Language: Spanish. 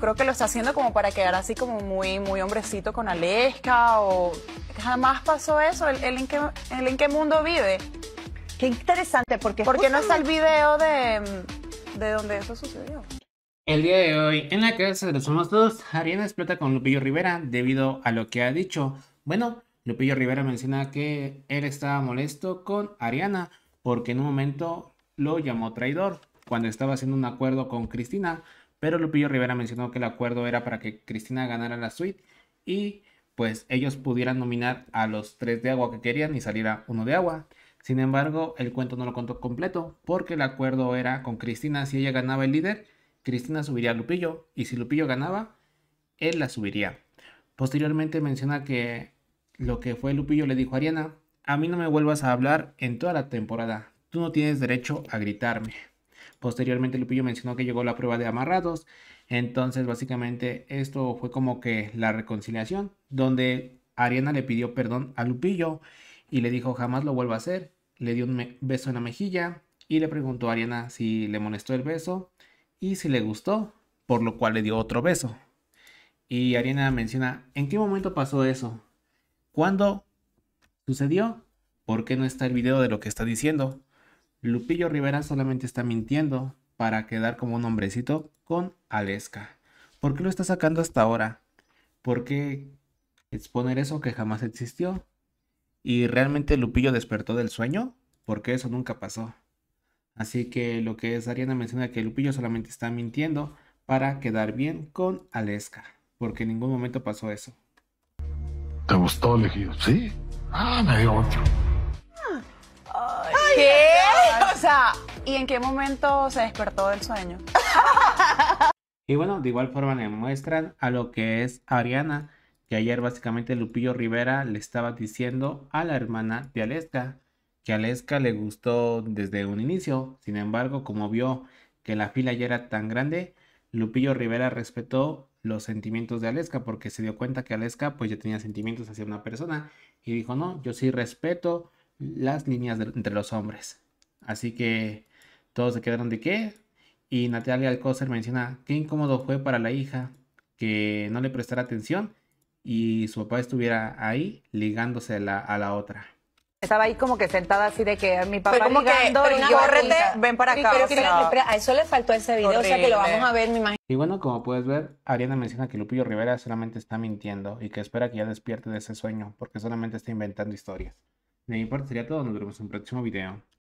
creo que lo está haciendo como para quedar así como muy, muy hombrecito con Aleska o jamás pasó eso. el en, qué, en qué mundo vive? Qué interesante, porque... porque no está el video de, mm, de donde eso sucedió? El día de hoy, en la casa de los Somos Todos, Ariana explota con Lupillo Rivera debido a lo que ha dicho. Bueno, Lupillo Rivera menciona que él estaba molesto con Ariana porque en un momento lo llamó traidor cuando estaba haciendo un acuerdo con Cristina pero Lupillo Rivera mencionó que el acuerdo era para que Cristina ganara la suite y pues ellos pudieran nominar a los tres de agua que querían y saliera uno de agua. Sin embargo, el cuento no lo contó completo porque el acuerdo era con Cristina, si ella ganaba el líder, Cristina subiría a Lupillo y si Lupillo ganaba, él la subiría. Posteriormente menciona que lo que fue Lupillo le dijo a Ariana, a mí no me vuelvas a hablar en toda la temporada, tú no tienes derecho a gritarme. Posteriormente Lupillo mencionó que llegó la prueba de amarrados. Entonces básicamente esto fue como que la reconciliación, donde Ariana le pidió perdón a Lupillo y le dijo jamás lo vuelvo a hacer. Le dio un beso en la mejilla y le preguntó a Ariana si le molestó el beso y si le gustó, por lo cual le dio otro beso. Y Ariana menciona, ¿en qué momento pasó eso? ¿Cuándo sucedió? ¿Por qué no está el video de lo que está diciendo? Lupillo Rivera solamente está mintiendo para quedar como un hombrecito con Aleska. ¿Por qué lo está sacando hasta ahora? ¿Por qué exponer eso que jamás existió? ¿Y realmente Lupillo despertó del sueño? Porque eso nunca pasó. Así que lo que es Ariana menciona que Lupillo solamente está mintiendo para quedar bien con Aleska. Porque en ningún momento pasó eso. ¿Te gustó, elegido? Sí. Ah, me dio otro. Ay sea, ¿y en qué momento se despertó del sueño? y bueno, de igual forma le muestran a lo que es Ariana, que ayer básicamente Lupillo Rivera le estaba diciendo a la hermana de Aleska, que a Aleska le gustó desde un inicio, sin embargo, como vio que la fila ya era tan grande, Lupillo Rivera respetó los sentimientos de Aleska porque se dio cuenta que Aleska pues ya tenía sentimientos hacia una persona y dijo, no, yo sí respeto las líneas entre los hombres. Así que todos se quedaron de qué. Y Natalia Alcócer menciona qué incómodo fue para la hija que no le prestara atención y su papá estuviera ahí ligándose a la, otra. Estaba ahí como que sentada así de que mi papá como ligando ven para acá. a eso le faltó ese video, o sea que lo vamos a ver, me imagino. Y bueno, como puedes ver, Ariana menciona que Lupillo Rivera solamente está mintiendo y que espera que ya despierte de ese sueño porque solamente está inventando historias. Me importaría sería todo, nos vemos en un próximo video.